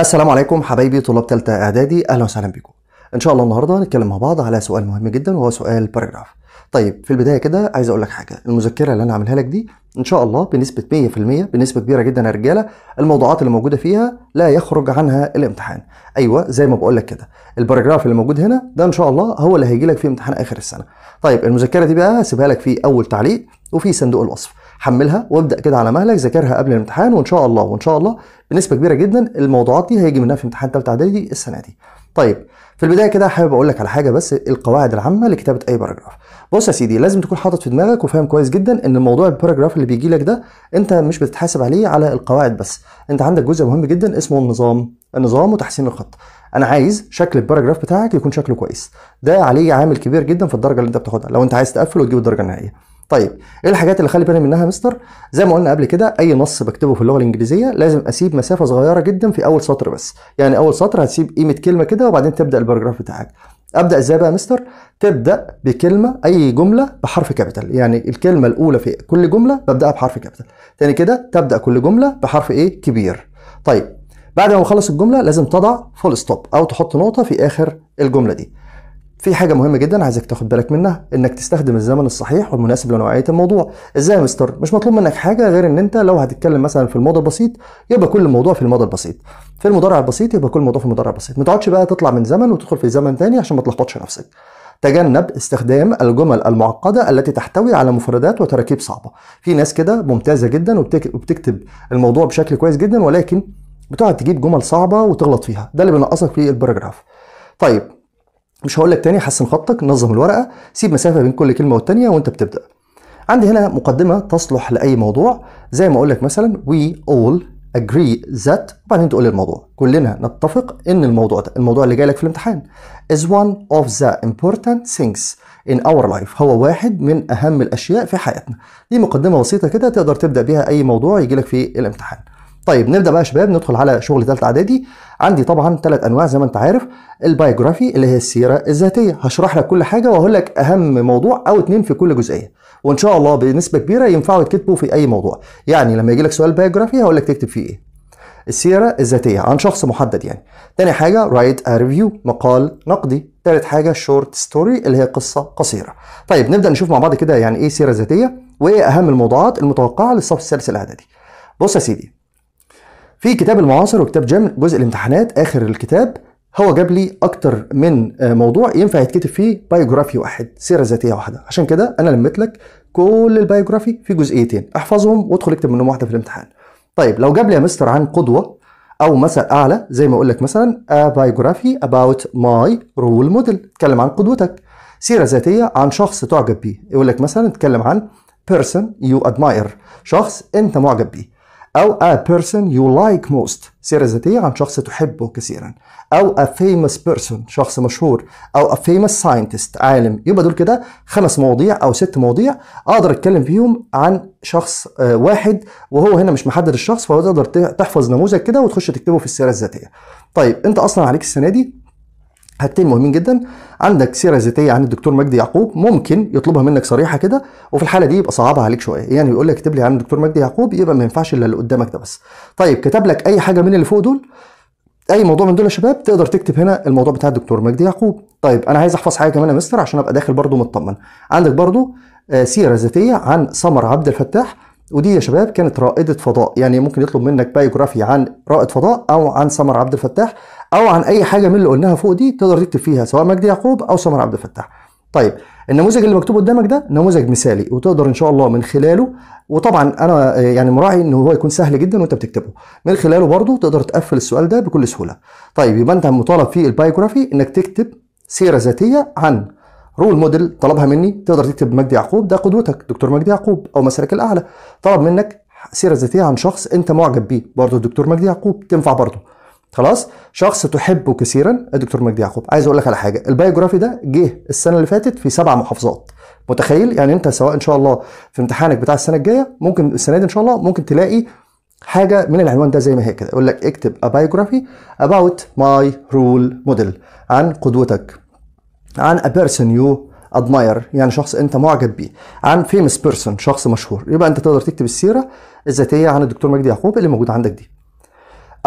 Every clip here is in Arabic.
السلام عليكم حبايبي طلاب تالتة اعدادي اهلا وسهلا بكم ان شاء الله النهارده هنتكلم مع بعض على سؤال مهم جدا وهو سؤال باراجراف طيب في البدايه كده عايز اقول لك حاجه المذكره اللي انا عاملها لك دي ان شاء الله بنسبه 100% بنسبه كبيره جدا يا رجاله الموضوعات اللي موجوده فيها لا يخرج عنها الامتحان ايوه زي ما بقول لك كده الباراجراف اللي موجود هنا ده ان شاء الله هو اللي هيجي لك في امتحان اخر السنه طيب المذكره دي بقى هسيبها لك في اول تعليق وفي صندوق الوصف حملها وابدا كده على مهلك ذاكرها قبل الامتحان وان شاء الله وان شاء الله بنسبه كبيره جدا الموضوعات دي هيجي منها في امتحان ثالثه اعدادي السنه دي طيب في البدايه كده حابب اقول لك على حاجه بس القواعد العامه لكتابه اي باراجراف بص يا سيدي لازم تكون حاطط في دماغك وفاهم كويس جدا ان موضوع الباراجراف اللي بيجي لك ده انت مش بتتحاسب عليه على القواعد بس انت عندك جزء مهم جدا اسمه النظام النظام وتحسين الخط انا عايز شكل الباراجراف بتاعك يكون شكله كويس ده عليه عامل كبير جدا في الدرجه اللي انت بتاخدها لو انت عايز تقفل وتجيب الدرجه النهائيه طيب ايه الحاجات اللي خلي بالي منها مستر زي ما قلنا قبل كده اي نص بكتبه في اللغه الانجليزيه لازم اسيب مسافه صغيره جدا في اول سطر بس يعني اول سطر هتسيب قيمه كلمه كده وبعدين تبدا الباراجراف بتاعك ابدا ازاي بقى يا مستر تبدا بكلمه اي جمله بحرف كابيتال يعني الكلمه الاولى في كل جمله ببداها بحرف كابيتال تاني كده تبدا كل جمله بحرف ايه كبير طيب بعد ما اخلص الجمله لازم تضع فول ستوب او تحط نقطه في اخر الجمله دي في حاجه مهمه جدا عايزك تاخد بالك منها انك تستخدم الزمن الصحيح والمناسب لنوعيه الموضوع ازاي يا مستر مش مطلوب منك حاجه غير ان انت لو هتتكلم مثلا في الموضوع البسيط يبقى كل الموضوع في الموضوع البسيط في المضارع البسيط يبقى كل الموضوع في المضارع البسيط ما تقعدش بقى تطلع من زمن وتدخل في زمن ثاني عشان ما تلخبطش نفسك تجنب استخدام الجمل المعقدة التي تحتوي على مفردات وتراكيب صعبة في ناس كده ممتازة جدا وبتكتب الموضوع بشكل كويس جدا ولكن بتقعد تجيب جمل صعبة وتغلط فيها ده اللي بينقصك في طيب مش هقول لك تاني حسن خطك نظم الورقه سيب مسافه بين كل كلمه والتانيه وانت بتبدا عندي هنا مقدمه تصلح لاي موضوع زي ما اقول لك مثلا وي اول اجري ذات وبعدين تقول الموضوع كلنا نتفق ان الموضوع ده الموضوع اللي جاي لك في الامتحان is one of the important things in our life هو واحد من اهم الاشياء في حياتنا دي مقدمه بسيطه كده تقدر تبدا بيها اي موضوع يجي لك في الامتحان طيب نبدا بقى يا شباب ندخل على شغل ثالثه اعدادي عندي طبعا ثلاث انواع زي ما انت عارف البايوجرافي اللي هي السيره الذاتيه هشرح لك كل حاجه واقول لك اهم موضوع او اتنين في كل جزئيه وان شاء الله بنسبه كبيره ينفعوا يتكتبوا في اي موضوع يعني لما يجي لك سؤال بايوجرافي هقول لك تكتب فيه ايه السيره الذاتيه عن شخص محدد يعني تاني حاجه رايت ا ريفيو مقال نقدي تالت حاجه شورت ستوري اللي هي قصه قصيره طيب نبدا نشوف مع بعض كده يعني ايه سيره ذاتيه وايه اهم الموضوعات المتوقعه للصف الثالث الاعدادي بص يا سيدي في كتاب المعاصر وكتاب جيم جزء الامتحانات اخر الكتاب هو جاب لي اكتر من آه، موضوع ينفع يتكتب فيه بايوجرافي واحد سيره ذاتيه واحده عشان كده انا لميت لك كل البايوجرافي في جزئيتين احفظهم وادخل اكتب منهم واحده في الامتحان طيب لو جاب لي يا مستر عن قدوه او مثل اعلى زي ما اقول لك مثلا بايوجرافي اباوت ماي رول موديل اتكلم عن قدوتك سيره ذاتيه عن شخص تعجب بيه يقول لك مثلا اتكلم عن بيرسون يو ادماير شخص انت معجب بيه أو a person you like most سيرة ذاتية عن شخص تحبه كثيرا أو a famous person شخص مشهور أو a famous scientist عالم يبقى دول كده خمس مواضيع أو ست مواضيع أقدر أتكلم فيهم عن شخص آه، واحد وهو هنا مش محدد الشخص فهو تقدر تحفظ نموذج كده وتخش تكتبه في السيرة الذاتية طيب أنت أصلا عليك السنة دي حاجتين مهمين جدا عندك سيره ذاتيه عن الدكتور مجدي يعقوب ممكن يطلبها منك صريحه كده وفي الحاله دي يبقى صعبها عليك شويه يعني يقول لك اكتب لي عن الدكتور مجدي يعقوب يبقى ما ينفعش الا اللي قدامك ده بس طيب كتب لك اي حاجه من اللي فوق دول اي موضوع من دول يا شباب تقدر تكتب هنا الموضوع بتاع الدكتور مجدي يعقوب طيب انا عايز احفظ حاجه كمان يا مستر عشان ابقى داخل برضو مطمن عندك برضو آه، سيره ذاتيه عن سمر عبد الفتاح ودي يا شباب كانت رائده فضاء يعني ممكن يطلب منك بايوجرافي عن رائد فضاء او عن سمر عبد الفتاح او عن اي حاجه من اللي قلناها فوق دي تقدر تكتب فيها سواء مجدي يعقوب او سمر عبد الفتاح طيب النموذج اللي مكتوب قدامك ده نموذج مثالي وتقدر ان شاء الله من خلاله وطبعا انا آه، يعني مراعي ان هو يكون سهل جدا وانت بتكتبه من خلاله برضه تقدر تقفل السؤال ده بكل سهوله طيب يبقى انت مطالب في البايوجرافي انك تكتب سيره ذاتيه عن رول موديل طلبها مني تقدر تكتب مجدي يعقوب ده قدوتك دكتور مجدي يعقوب او مسارك الاعلى طلب منك سيره ذاتيه عن شخص انت معجب بيه برضه الدكتور مجدي يعقوب تنفع برضه خلاص شخص تحبه كثيرا الدكتور مجدي يعقوب عايز اقول لك على حاجه البايوجرافي ده جه السنه اللي فاتت في سبع محافظات متخيل يعني انت سواء ان شاء الله في امتحانك بتاع السنه الجايه ممكن السنه دي ان شاء الله ممكن تلاقي حاجه من العنوان ده زي ما هي كده يقول لك اكتب ابايوجرافي اباوت ماي رول موديل عن قدوتك عن a person you admire يعني شخص انت معجب بيه عن famous person شخص مشهور يبقى انت تقدر تكتب السيره الذاتيه عن الدكتور مجدي يعقوب اللي موجوده عندك دي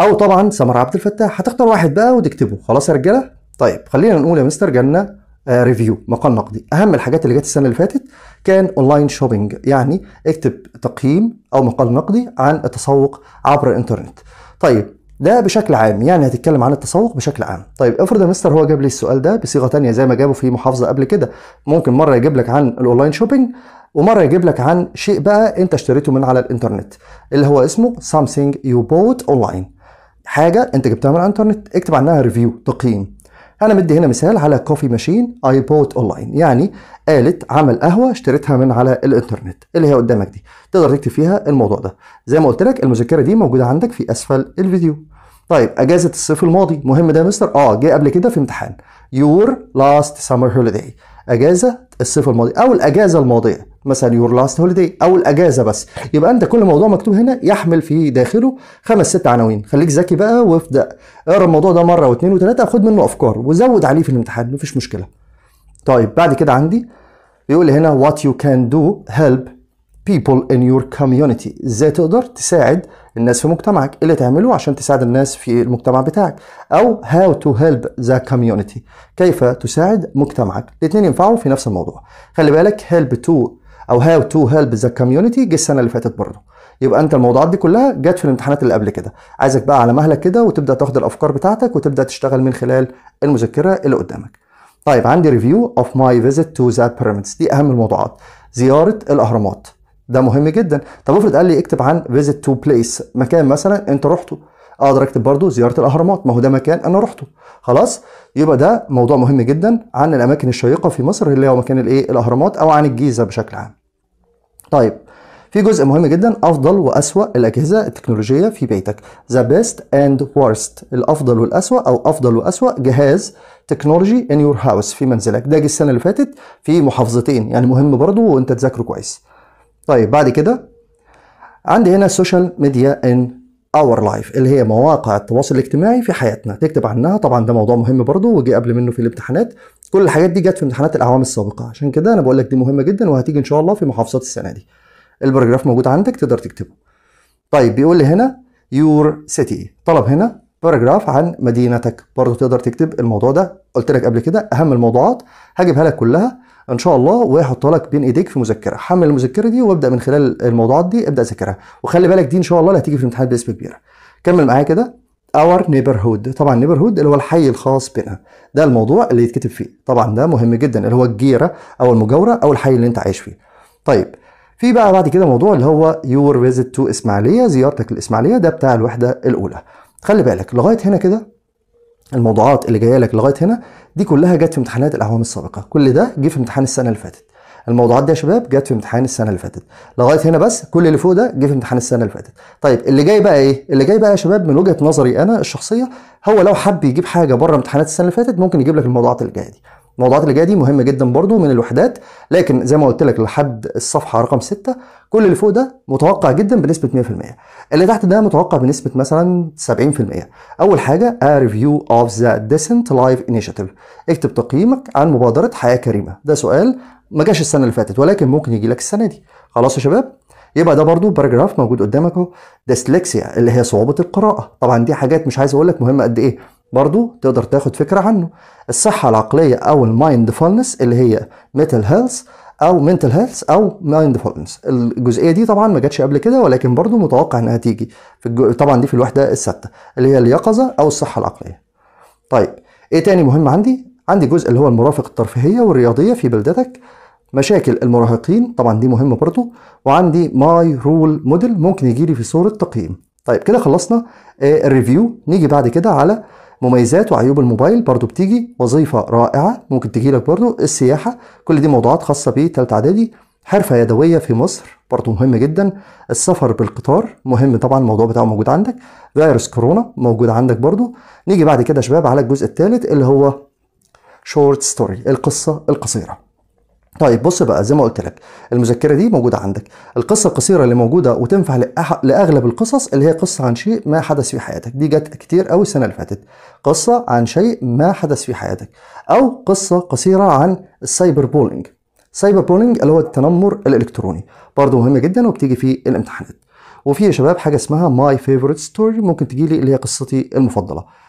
او طبعا سمر عبد الفتاح هتختار واحد بقى وتكتبه خلاص يا رجاله طيب خلينا نقول يا مستر جنه ريفيو آه، مقال نقدي اهم الحاجات اللي جت السنه اللي فاتت كان اونلاين شوبينج يعني اكتب تقييم او مقال نقدي عن التسوق عبر الانترنت طيب ده بشكل عام يعني هتتكلم عن التسوق بشكل عام طيب افرض يا مستر هو جاب لي السؤال ده بصيغه تانية زي ما جابه في محافظه قبل كده ممكن مره يجيب لك عن الاونلاين شوبينج ومره يجيب لك عن شيء بقى انت اشتريته من على الانترنت اللي هو اسمه something you bought online حاجه انت جبتها من على الانترنت اكتب عنها ريفيو تقييم انا مدي هنا مثال على كوفي ماشين اي بوت اونلاين يعني آلة عمل قهوة اشتريتها من على الانترنت اللي هي قدامك دي تقدر تكتب فيها الموضوع ده زي ما قلت لك المذكرة دي موجودة عندك في اسفل الفيديو طيب اجازة الصيف الماضي مهم ده يا مستر اه جه قبل كده في امتحان your last summer holiday اجازه الصيف الماضي او الاجازه الماضيه مثلا يور لاست هوليداي او الاجازه بس يبقى انت كل موضوع مكتوب هنا يحمل في داخله خمس ست عناوين خليك ذكي بقى وابدا اقرا الموضوع ده مره واثنين وثلاثه خد منه افكار وزود عليه في الامتحان مفيش مشكله طيب بعد كده عندي بيقول هنا وات يو كان دو هيلب people in your community ازاي تقدر تساعد الناس في مجتمعك اللي تعمله عشان تساعد الناس في المجتمع بتاعك او هاو تو هيلب ذا كوميونتي كيف تساعد مجتمعك الاثنين ينفعوا في نفس الموضوع خلي بالك هيلب تو او هاو تو هيلب ذا كوميونتي جه السنه اللي فاتت برضه يبقى انت الموضوعات دي كلها جت في الامتحانات اللي قبل كده عايزك بقى على مهلك كده وتبدا تاخد الافكار بتاعتك وتبدا تشتغل من خلال المذكره اللي قدامك طيب عندي ريفيو اوف ماي فيزيت تو ذا بيراميدز دي اهم الموضوعات زياره الاهرامات ده مهم جدا طب افرض قال لي اكتب عن فيزيت تو بليس مكان مثلا انت رحته اقدر اكتب برضه زياره الاهرامات ما هو ده مكان انا رحته خلاص يبقى ده موضوع مهم جدا عن الاماكن الشيقه في مصر اللي هو مكان الايه الاهرامات او عن الجيزه بشكل عام طيب في جزء مهم جدا افضل واسوا الاجهزه التكنولوجيه في بيتك ذا بيست اند وورست الافضل والاسوا او افضل واسوا جهاز تكنولوجي ان يور هاوس في منزلك ده جه السنه اللي فاتت في محافظتين يعني مهم برضه وانت تذاكره كويس طيب بعد كده عندي هنا السوشيال ميديا ان اور لايف اللي هي مواقع التواصل الاجتماعي في حياتنا تكتب عنها طبعا ده موضوع مهم برضو وجي قبل منه في الامتحانات كل الحاجات دي جت في امتحانات الاعوام السابقه عشان كده انا بقول لك دي مهمه جدا وهتيجي ان شاء الله في محافظات السنه دي البراجراف موجود عندك تقدر تكتبه طيب بيقول لي هنا يور إيه؟ سيتي طلب هنا باراجراف عن مدينتك برضه تقدر تكتب الموضوع ده قلت لك قبل كده اهم الموضوعات هجيبها لك كلها ان شاء الله وهحطها لك بين ايديك في مذكره حمل المذكره دي وابدا من خلال الموضوعات دي ابدا ذاكرها وخلي بالك دي ان شاء الله اللي هتيجي في الامتحان بنسبه كبيره كمل معايا كده اور نيبرهود طبعا نيبرهود اللي هو الحي الخاص بنا ده الموضوع اللي يتكتب فيه طبعا ده مهم جدا اللي هو الجيره او المجاوره او الحي اللي انت عايش فيه طيب في بقى بعد كده موضوع اللي هو يور فيزيت تو اسماعيليه زيارتك للاسماعيليه ده بتاع الوحده الاولى خلي بالك لغايه هنا كده الموضوعات اللي جايه لك لغايه هنا دي كلها جت في امتحانات الاعوام السابقه كل ده جه في امتحان السنه اللي فاتت الموضوعات دي يا شباب جت في امتحان السنه اللي فاتت لغايه هنا بس كل اللي فوق ده جه في امتحان السنه اللي فاتت طيب اللي جاي بقى ايه اللي جاي بقى يا شباب من وجهه نظري انا الشخصيه هو لو حب يجيب حاجه بره امتحانات السنه اللي فاتت ممكن يجيب لك الموضوعات اللي جايه دي الموضوعات اللي جايه دي مهمه جدا برضو من الوحدات لكن زي ما قلت لك لحد الصفحه رقم 6 كل اللي فوق ده متوقع جدا بنسبه 100% اللي تحت ده متوقع بنسبه مثلا 70% اول حاجه ا ريفيو اوف ذا ديسنت لايف انيشيتيف اكتب تقييمك عن مبادره حياه كريمه ده سؤال ما جاش السنه اللي فاتت ولكن ممكن يجي لك السنه دي خلاص يا شباب يبقى ده برضو باراجراف موجود قدامك اهو ديسلكسيا اللي هي صعوبه القراءه طبعا دي حاجات مش عايز اقول لك مهمه قد ايه برضو تقدر تاخد فكرة عنه الصحة العقلية أو المايندفولنس اللي هي ميتال هيلث أو منتل هيلث أو مايندفولنس الجزئية دي طبعا ما جاتش قبل كده ولكن برضو متوقع إنها تيجي في الجو... طبعا دي في الوحدة الثابتة اللي هي اليقظة أو الصحة العقلية طيب إيه تاني مهم عندي؟ عندي جزء اللي هو المرافق الترفيهية والرياضية في بلدتك مشاكل المراهقين طبعا دي مهمة برضو وعندي ماي رول موديل ممكن يجي لي في صورة تقييم طيب كده خلصنا آه، الريفيو نيجي بعد كده على مميزات وعيوب الموبايل برضو بتيجي وظيفة رائعة ممكن تجيلك برضو السياحة كل دي موضوعات خاصة بتالتة إعدادي حرفة يدوية في مصر برضو مهم جدا السفر بالقطار مهم طبعا الموضوع بتاعه موجود عندك فيروس كورونا موجود عندك برضو نيجي بعد كده شباب على الجزء الثالث اللي هو شورت ستوري القصة القصيرة طيب بص بقى زي ما قلت لك المذكره دي موجوده عندك القصه القصيره اللي موجوده وتنفع لاغلب القصص اللي هي قصه عن شيء ما حدث في حياتك دي جت كتير قوي السنه اللي فاتت قصه عن شيء ما حدث في حياتك او قصه قصيره عن السايبر بولينج سايبر بولينج اللي هو التنمر الالكتروني برضه مهمه جدا وبتيجي في الامتحانات وفي يا شباب حاجه اسمها ماي فيفورت ستوري ممكن تجي لي اللي هي قصتي المفضله